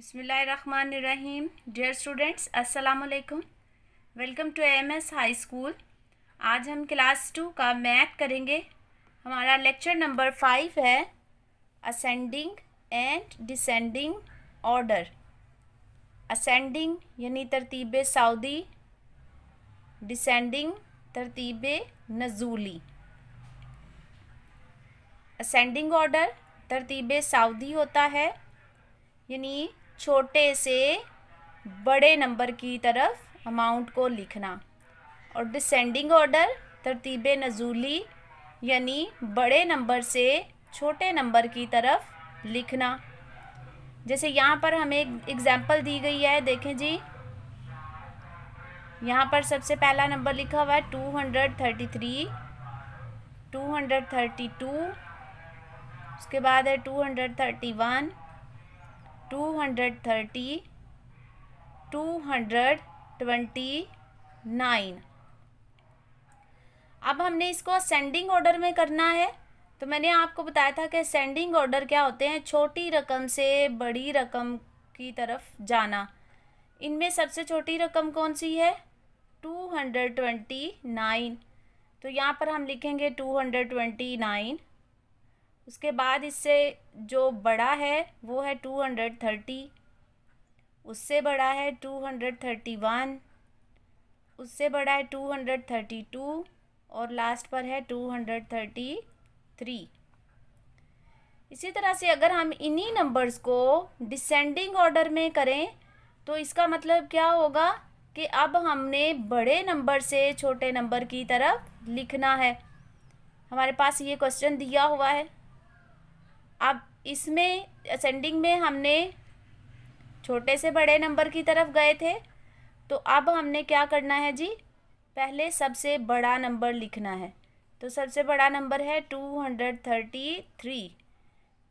बसमीम dear students अस्सलाम वालेकुम welcome to MS high school आज हम क्लास टू का मैथ करेंगे हमारा लेक्चर नंबर फाइव है ascending and descending order ascending यानी तरतीब सऊदी डिसेंडिंग तरतीब नजूली असेंडिंग ऑर्डर तरतीब सऊदी होता है यानी छोटे से बड़े नंबर की तरफ अमाउंट को लिखना और डिसेंडिंग ऑर्डर तरतीब नजूली यानी बड़े नंबर से छोटे नंबर की तरफ लिखना जैसे यहाँ पर हमें एक एग्ज़ाम्पल दी गई है देखें जी यहाँ पर सबसे पहला नंबर लिखा हुआ है two hundred thirty three two hundred thirty two उसके बाद है two hundred thirty one two hundred thirty two hundred twenty nine अब हमने इसको असेंडिंग ऑर्डर में करना है तो मैंने आपको बताया था कि असेंडिंग ऑर्डर क्या होते हैं छोटी रकम से बड़ी रकम की तरफ जाना इनमें सबसे छोटी रकम कौन सी है टू हंड्रेड ट्वेंटी नाइन तो यहाँ पर हम लिखेंगे टू हंड्रेड ट्वेंटी नाइन उसके बाद इससे जो बड़ा है वो है टू हंड्रेड थर्टी उससे बड़ा है टू हंड्रेड थर्टी वन उससे बड़ा है टू हंड्रेड थर्टी टू और लास्ट पर है टू हंड्रेड थर्टी थ्री इसी तरह से अगर हम इन्हीं नंबर्स को डिसेंडिंग ऑर्डर में करें तो इसका मतलब क्या होगा कि अब हमने बड़े नंबर से छोटे नंबर की तरफ लिखना है हमारे पास ये क्वेश्चन दिया हुआ है अब इसमें असेंडिंग में हमने छोटे से बड़े नंबर की तरफ गए थे तो अब हमने क्या करना है जी पहले सबसे बड़ा नंबर लिखना है तो सबसे बड़ा नंबर है टू हंड्रेड थर्टी थ्री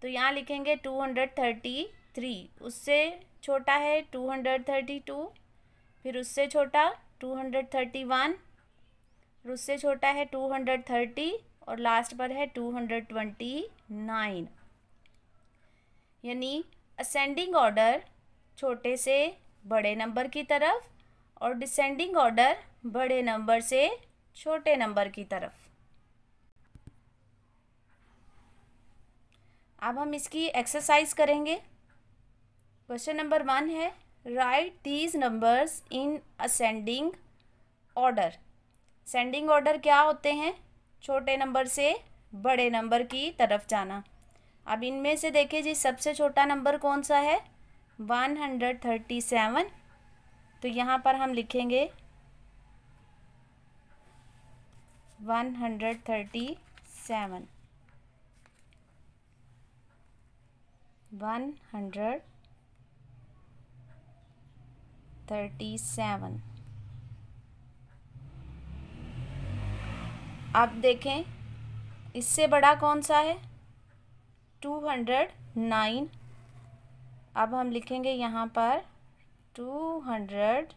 तो यहाँ लिखेंगे टू हंड्रेड थर्टी थ्री उससे छोटा है टू हंड्रेड थर्टी टू फिर उससे छोटा टू हंड्रेड थर्टी वन फिर उससे छोटा है टू हंड्रेड थर्टी और लास्ट पर है टू हंड्रेड ट्वेंटी नाइन यानी असेंडिंग ऑर्डर छोटे से बड़े नंबर की तरफ और डिसेंडिंग ऑर्डर बड़े नंबर से छोटे नंबर की तरफ अब हम इसकी एक्सरसाइज करेंगे क्वेश्चन नंबर वन है right these numbers in ascending order sending order क्या होते हैं छोटे नंबर से बड़े नंबर की तरफ जाना अब इनमें से देखिए जी सबसे छोटा नंबर कौन सा है वन हंड्रेड थर्टी सेवन तो यहाँ पर हम लिखेंगे one hundred thirty seven one hundred thirty seven अब देखें इससे बड़ा कौन सा है टू हंड्रेड नाइन अब हम लिखेंगे यहाँ पर टू हंड्रेड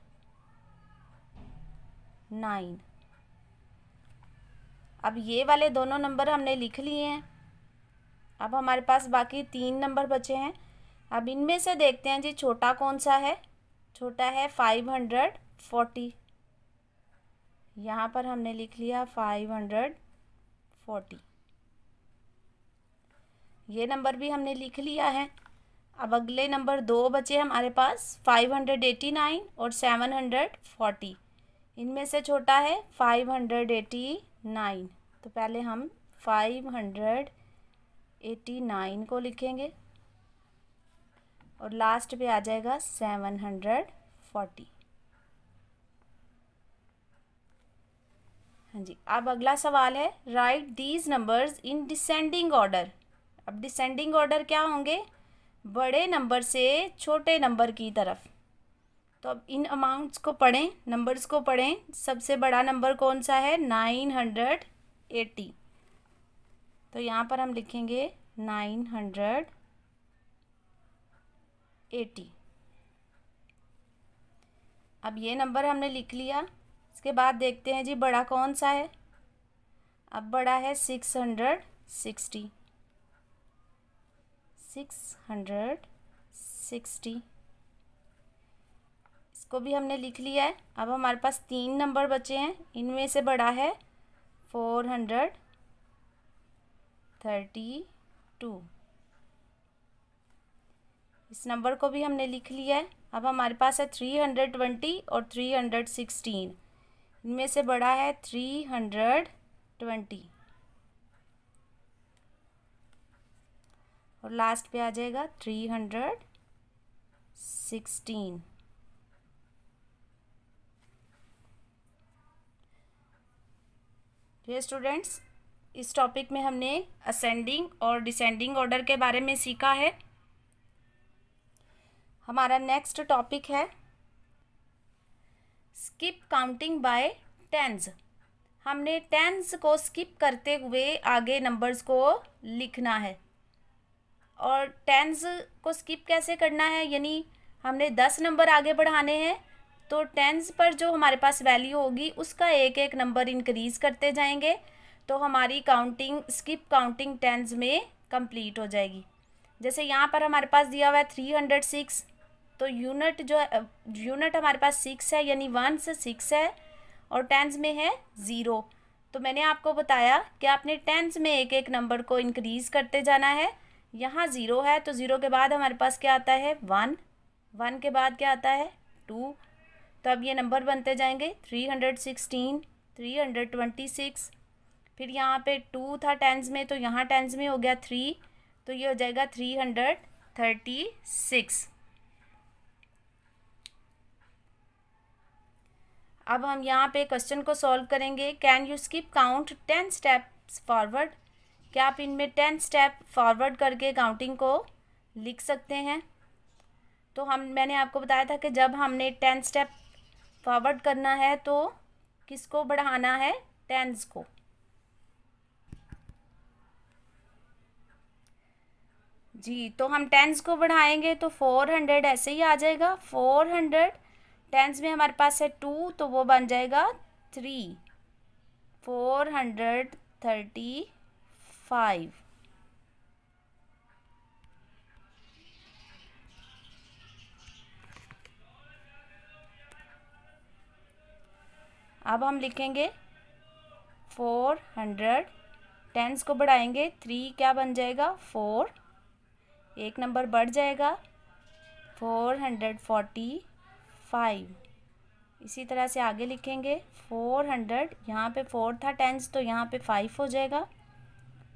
नाइन अब ये वाले दोनों नंबर हमने लिख लिए हैं अब हमारे पास बाकी तीन नंबर बचे हैं अब इनमें से देखते हैं जी छोटा कौन सा है छोटा है फाइव हंड्रेड फोर्टी यहाँ पर हमने लिख लिया फाइव हंड्रेड फोर्टी ये नंबर भी हमने लिख लिया है अब अगले नंबर दो बचे हमारे पास फाइव हंड्रेड एटी नाइन और सेवन हंड्रेड फोर्टी इनमें से छोटा है फाइव हंड्रेड एटी नाइन तो पहले हम फाइव हंड्रेड एटी नाइन को लिखेंगे और लास्ट पे आ जाएगा सेवन हंड्रेड फोर्टी हाँ जी अब अगला सवाल है right these numbers in descending order अब डिसेंडिंग ऑर्डर क्या होंगे बड़े नंबर से छोटे नंबर की तरफ तो अब इन अमाउंट्स को पढ़ें नंबर्स को पढ़ें सबसे बड़ा नंबर कौन सा है नाइन हंड्रेड एटी तो यहाँ पर हम लिखेंगे नाइन हंड्रेड एटी अब ये नंबर हमने लिख लिया इसके बाद देखते हैं जी बड़ा कौन सा है अब बड़ा है six hundred sixty six hundred sixty इसको भी हमने लिख लिया है अब हमारे पास तीन नंबर बचे हैं इनमें से बड़ा है फोर हंड्रेड थर्टी टू इस नंबर को भी हमने लिख लिया है अब हमारे पास है थ्री हंड्रेड ट्वेंटी और थ्री हंड्रेड सिक्सटीन इनमें से बड़ा है थ्री हंड्रेड ट्वेंटी और लास्ट पे आ जाएगा थ्री हंड्रेड सिक्सटीन ये स्टूडेंट्स इस टॉपिक में हमने असेंडिंग और डिसेंडिंग ऑर्डर के बारे में सीखा है हमारा नेक्स्ट टॉपिक है स्किप काउंटिंग बाय टेंस हमने टेंस को स्किप करते हुए आगे नंबर्स को लिखना है और टेंस को स्किप कैसे करना है यानी हमने दस नंबर आगे बढ़ाने हैं तो टेंस पर जो हमारे पास वैल्यू होगी उसका एक एक नंबर इंक्रीज़ करते जाएंगे तो हमारी काउंटिंग स्किप काउंटिंग टेंस में कंप्लीट हो जाएगी जैसे यहाँ पर हमारे पास दिया हुआ है थ्री हंड्रेड सिक्स तो यूनिट जो यूनिट हमारे पास सिक्स है यानी वन से सिक्स है और टेंस में है ज़ीरो तो मैंने आपको बताया कि आपने टेंस में एक एक नंबर को इंक्रीज़ करते जाना है यहाँ ज़ीरो है तो ज़ीरो के बाद हमारे पास क्या आता है वन वन के बाद क्या आता है टू तो अब ये नंबर बनते जाएंगे three hundred sixteen three hundred twenty six फिर यहाँ पे टू था टेंस में तो यहाँ टेंस में हो गया थ्री तो ये हो जाएगा थ्री हंड्रेड थर्टी सिक्स अब हम यहाँ पे क्वेश्चन को सॉल्व करेंगे can you skip count ten steps forward क्या आप इनमें टेन स्टेप फॉरवर्ड करके काउंटिंग को लिख सकते हैं तो हम मैंने आपको बताया था कि जब हमने टेन स्टेप फॉरवर्ड करना है तो किसको बढ़ाना है टेंस को जी तो हम टेंस को बढ़ाएंगे तो फोर हंड्रेड ऐसे ही आ जाएगा फोर हंड्रेड टेंस में हमारे पास है टू तो वो बन जाएगा three four hundred thirty five अब हम लिखेंगे फोर हंड्रेड टेंस को बढ़ाएंगे थ्री क्या बन जाएगा फोर एक नंबर बढ़ जाएगा फोर हंड्रेड फोर्टी फाइव इसी तरह से आगे लिखेंगे फोर हंड्रेड यहाँ पे फोर था टेंस तो यहाँ पे फाइव हो जाएगा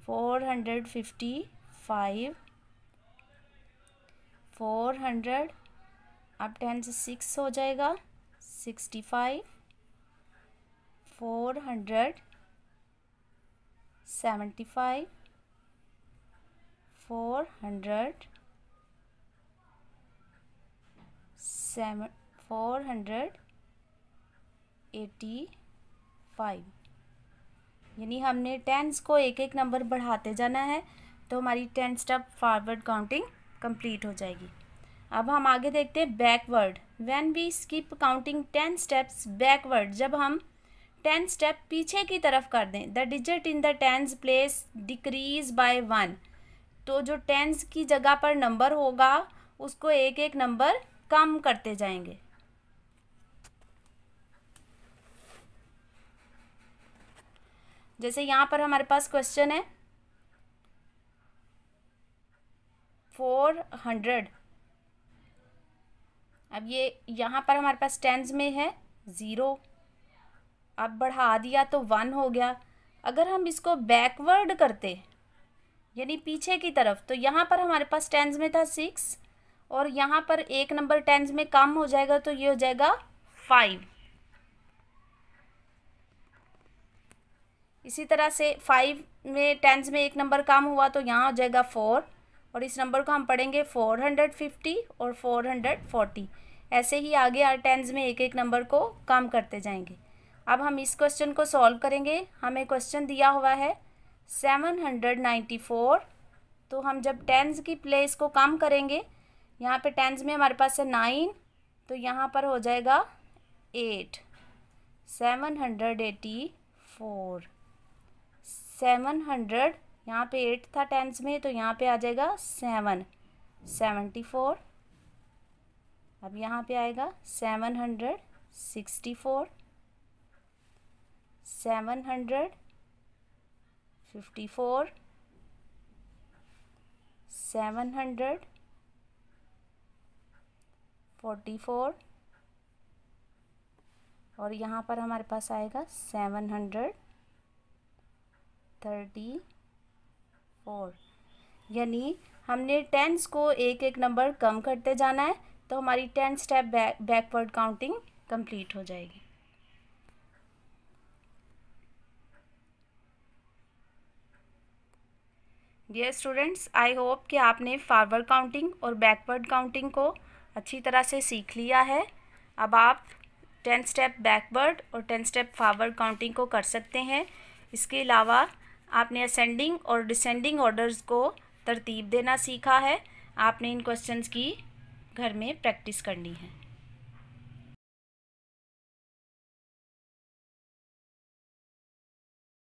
four hundred fifty five four hundred अब टेन से सिक्स हो जाएगा sixty five four hundred seventy five four hundred seven four hundred eighty five यानी हमने टेंस को एक एक नंबर बढ़ाते जाना है तो हमारी ten step forward counting complete हो जाएगी अब हम आगे देखते हैं backward when we skip counting ten steps backward जब हम टेन स्टेप पीछे की तरफ कर दें the digit in the tens place decrease by one तो जो टेंस की जगह पर नंबर होगा उसको एक एक नंबर कम करते जाएंगे जैसे यहाँ पर हमारे पास क्वेश्चन है फोर हंड्रेड अब ये यहाँ पर हमारे पास टेंस में है ज़ीरो अब बढ़ा दिया तो वन हो गया अगर हम इसको बैकवर्ड करते यानी पीछे की तरफ तो यहाँ पर हमारे पास टेंस में था सिक्स और यहाँ पर एक नंबर टेंस में कम हो जाएगा तो ये हो जाएगा फाइव इसी तरह से फाइव में टेंस में एक नंबर कम हुआ तो यहाँ हो जाएगा फोर और इस नंबर को हम पढ़ेंगे फोर हंड्रेड फिफ्टी और फोर हंड्रेड फोर्टी ऐसे ही आगे हर टेंस में एक एक नंबर को कम करते जाएंगे अब हम इस क्वेश्चन को सॉल्व करेंगे हमें क्वेश्चन दिया हुआ है सेवन हंड्रेड नाइन्टी फोर तो हम जब टेंस की प्लेस को कम करेंगे यहाँ पे टेंस में हमारे पास है नाइन तो यहाँ पर हो जाएगा eight seven hundred eighty four seven hundred यहाँ पे एट था टेंस में तो यहाँ पे आ जाएगा सेवन सेवेंटी फोर अब यहाँ पे आएगा seven hundred sixty four seven hundred fifty four seven hundred forty four और यहाँ पर हमारे पास आएगा सेवन हंड्रेड थर्टी फोर यानी हमने टेंस को एक एक नंबर कम करते जाना है तो हमारी ten step backward counting complete हो जाएगी डियर स्टूडेंट्स आई होप कि आपने फॉरवर्ड काउंटिंग और बैकवर्ड काउंटिंग को अच्छी तरह से सीख लिया है अब आप टेन स्टेप बैकवर्ड और टेन स्टेप फॉरवर्ड काउंटिंग को कर सकते हैं इसके अलावा आपने असेंडिंग और डिसेंडिंग ऑर्डर्स को तरतीब देना सीखा है आपने इन क्वेश्चंस की घर में प्रैक्टिस करनी है